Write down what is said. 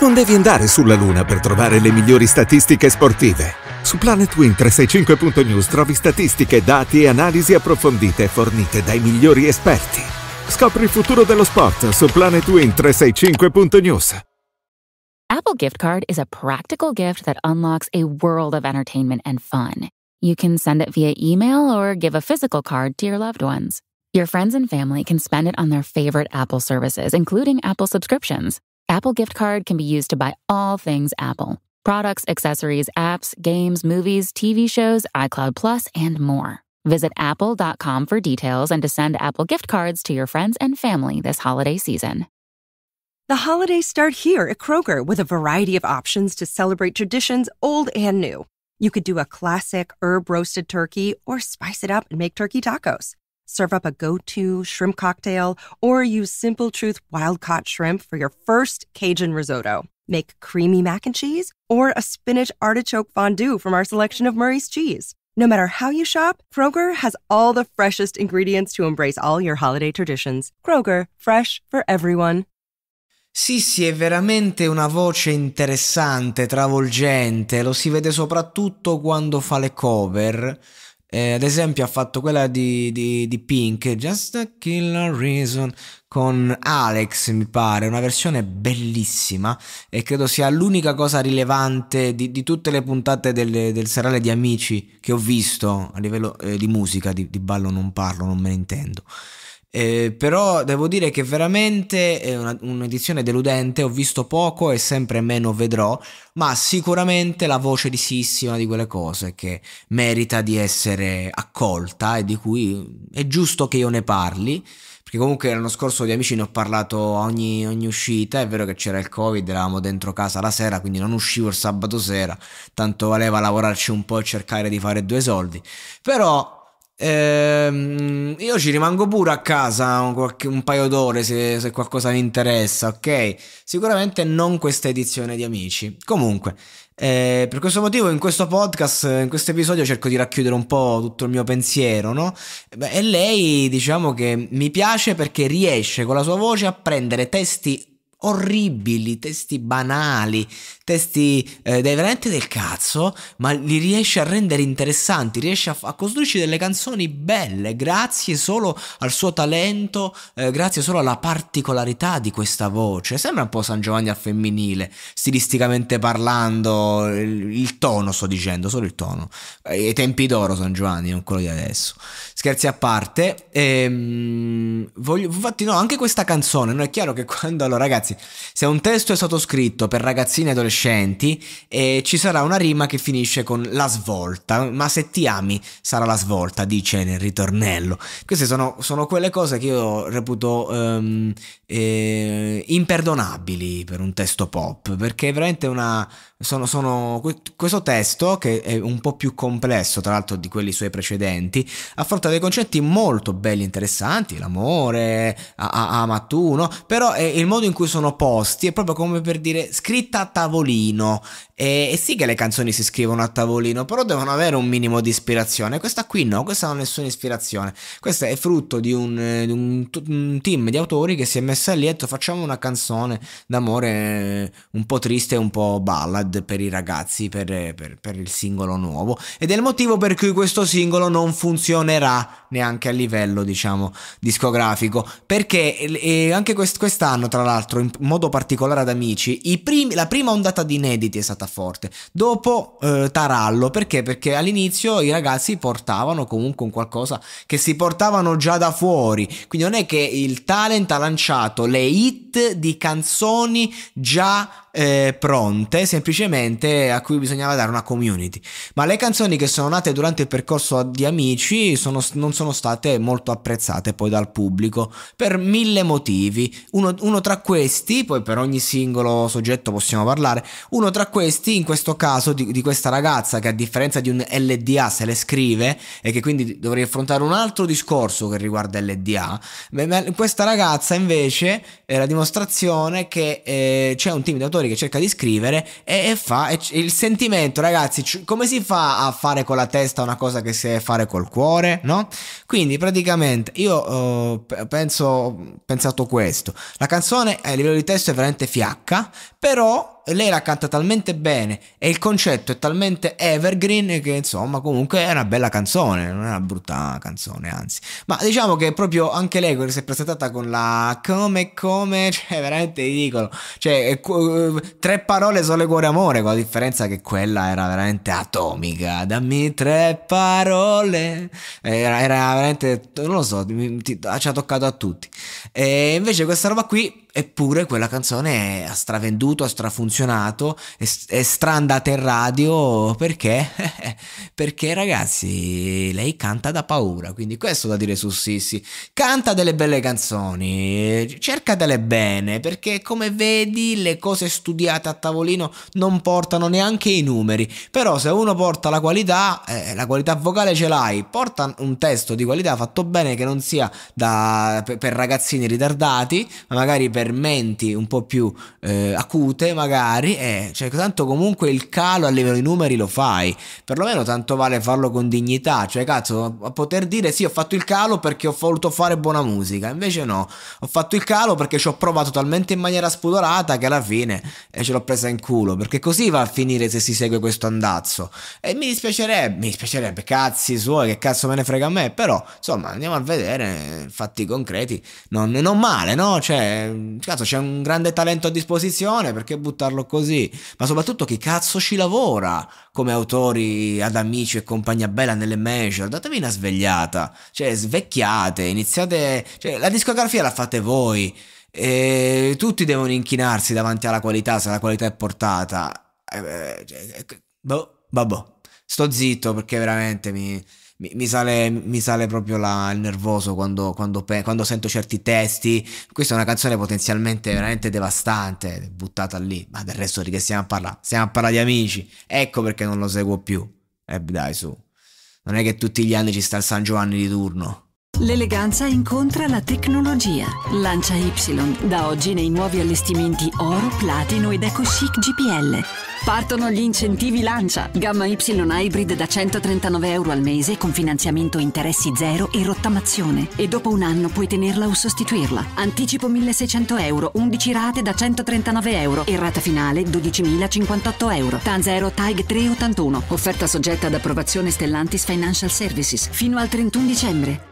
Non devi andare sulla Luna per trovare le migliori statistiche sportive. Su planetwin 365news trovi statistiche, dati e analisi approfondite fornite dai migliori esperti. Scopri il futuro dello sport su planetwin 365news Apple Gift Card is a practical gift that unlocks a world of entertainment and fun. You can send it via email or give a physical card to your loved ones. Your friends and family can spend it on their favorite Apple services, including Apple subscriptions. Apple gift card can be used to buy all things Apple products, accessories, apps, games, movies, TV shows, iCloud Plus, and more. Visit apple.com for details and to send Apple gift cards to your friends and family this holiday season. The holidays start here at Kroger with a variety of options to celebrate traditions old and new. You could do a classic herb roasted turkey or spice it up and make turkey tacos serve up a go to shrimp cocktail, or use Simple Truth wild caught shrimp for your first Cajun risotto. Make creamy mac and cheese or a spinach artichoke fondue from our selection of Murray's cheese. No matter how you shop, Kroger has all the freshest ingredients to embrace all your holiday traditions. Kroger, fresh for everyone. Sì, sì, è veramente una voce interessante, travolgente, lo si vede soprattutto quando fa le cover. Eh, ad esempio ha fatto quella di, di, di, Pink, Just a Killer Reason, con Alex mi pare, una versione bellissima e credo sia l'unica cosa rilevante di, di tutte le puntate del, del, serale di Amici che ho visto a livello eh, di musica, di ballo non parlo, non me ne intendo. Eh, però devo dire che veramente è una, un'edizione deludente, ho visto poco e sempre meno vedrò, ma sicuramente la voce di Sissi è una di quelle cose che merita di essere accolta e di cui è giusto che io ne parli, perché comunque l'anno scorso di amici ne ho parlato a ogni, ogni uscita, è vero che c'era il Covid, eravamo dentro casa la sera, quindi non uscivo il sabato sera, tanto valeva lavorarci un po' e cercare di fare due soldi, però Ehm, io ci rimango pure a casa un, qualche, un paio d'ore se, se, qualcosa mi interessa, ok? Sicuramente non questa edizione di Amici. Comunque, eh, per questo motivo in questo podcast, in questo episodio cerco di racchiudere un po' tutto il mio pensiero, no? Eh, e lei diciamo che mi piace perché riesce con la sua voce a prendere testi orribili, testi banali, testi eh, dai veramente del cazzo, ma li riesce a rendere interessanti, riesce a, a costruirci delle canzoni belle, grazie solo al suo talento, eh, grazie solo alla particolarità di questa voce. Sembra un po' San Giovanni al femminile, stilisticamente parlando, il, il tono sto dicendo, solo il tono. Eh, I tempi d'oro San Giovanni, non quello di adesso. Scherzi a parte, ehm, voglio, infatti no, anche questa canzone, non è chiaro che quando, allora ragazzi, ragazzi, se un testo è stato scritto per ragazzini e adolescenti, eh, ci sarà una rima che finisce con la svolta, ma se ti ami sarà la svolta, dice nel ritornello. Queste sono, sono quelle cose che io reputo ehm, eh, imperdonabili per un testo pop, perché è veramente una... Sono, sono, questo testo, che è un po' più complesso tra l'altro di quelli suoi precedenti, affronta dei concetti molto belli e interessanti, l'amore, ama tu, no? Però è il modo in cui sono sono posti, è proprio come per dire scritta a tavolino. E, e sì che le canzoni si scrivono a tavolino, però devono avere un minimo di ispirazione. Questa qui no, questa non ha nessuna ispirazione. Questa è frutto di un, di un, un team di autori che si è messa lì e ha detto facciamo una canzone d'amore un po' triste, un po' ballad per i ragazzi, per, per, per il singolo nuovo. Ed è il motivo per cui questo singolo non funzionerà neanche a livello, diciamo, discografico. Perché anche quest'anno, tra l'altro, in in modo particolare ad Amici, primi, la prima ondata di inediti è stata forte, dopo eh, Tarallo, perché? Perché all'inizio i ragazzi portavano comunque un qualcosa che si portavano già da fuori, quindi non è che il talent ha lanciato le hit di canzoni già eh, pronte, semplicemente a cui bisognava dare una community. Ma le canzoni che sono nate durante il percorso di Amici sono, non sono state molto apprezzate poi dal pubblico per mille motivi. Uno, uno tra questi questi, poi per ogni singolo soggetto possiamo parlare, uno tra questi, in questo caso di, di questa ragazza che a differenza di un LDA se le scrive e che quindi dovrei affrontare un altro discorso che riguarda LDA, questa ragazza invece è la dimostrazione che eh, c'è un team di autori che cerca di scrivere e, e fa e il sentimento, ragazzi, come si fa a fare con la testa una cosa che si deve fare col cuore, no? Quindi praticamente io eh, penso, ho pensato questo, la canzone a livello livello di testo è veramente fiacca, però lei la canta talmente bene e il concetto è talmente evergreen che insomma comunque è una bella canzone, non è una brutta canzone anzi. Ma diciamo che proprio anche lei si è presentata con la come come, cioè veramente ridicolo, cioè eh, tre parole sole cuore amore, con la differenza che quella era veramente atomica, dammi tre parole, era, era veramente, non lo so, ti, ti, ci ha toccato a tutti. E invece questa roba qui, eppure quella canzone ha stravenduta venduto, ha strafunzionato, è, è strandata in radio perché? perché ragazzi lei canta da paura, quindi questo da dire su Sissi, canta delle belle canzoni, cercatele bene perché come vedi le cose studiate a tavolino non portano neanche i numeri, però se uno porta la qualità, eh, la qualità vocale ce l'hai, porta un testo di qualità fatto bene che non sia da, per, per ragazzini ritardati, ma magari per menti un po' più eh, accurate acute magari, eh, cioè, tanto comunque il calo a livello di numeri lo fai, perlomeno tanto vale farlo con dignità, cioè cazzo, a poter dire sì ho fatto il calo perché ho voluto fare buona musica, invece no, ho fatto il calo perché ci ho provato talmente in maniera spudorata che alla fine eh, ce l'ho presa in culo, perché così va a finire se si segue questo andazzo e mi dispiacerebbe, mi dispiacerebbe, cazzi suoi, che cazzo me ne frega a me, però insomma andiamo a vedere fatti concreti, non, non male, no? Cioè, cazzo c'è un grande talento a disposizione, persone, perché buttarlo così? Ma soprattutto chi cazzo ci lavora come autori ad amici e compagnia bella nelle major? Datevi una svegliata, cioè svecchiate, iniziate, cioè la discografia la fate voi. E tutti devono inchinarsi davanti alla qualità se la qualità è portata. Eh, eh, boh, vabbò. Sto zitto perché veramente mi, mi, mi, sale, mi sale, proprio la, il nervoso quando, quando, quando, sento certi testi. Questa è una canzone potenzialmente veramente devastante, buttata lì. Ma del resto di che stiamo a parlare? Stiamo a parlare di amici. Ecco perché non lo seguo più. E eh, dai, su. Non è che tutti gli anni ci sta il San Giovanni di turno. L'eleganza incontra la tecnologia. Lancia Y, da oggi nei nuovi allestimenti oro, platino ed eco chic GPL. Partono gli incentivi Lancia, gamma Y Hybrid da 139 euro al mese con finanziamento interessi zero e rottamazione. E dopo un anno puoi tenerla o sostituirla. Anticipo 1600 euro, 11 rate da 139 euro e rata finale 12.058 euro. Tanzero TAG 381, offerta soggetta ad approvazione Stellantis Financial Services fino al 31 dicembre.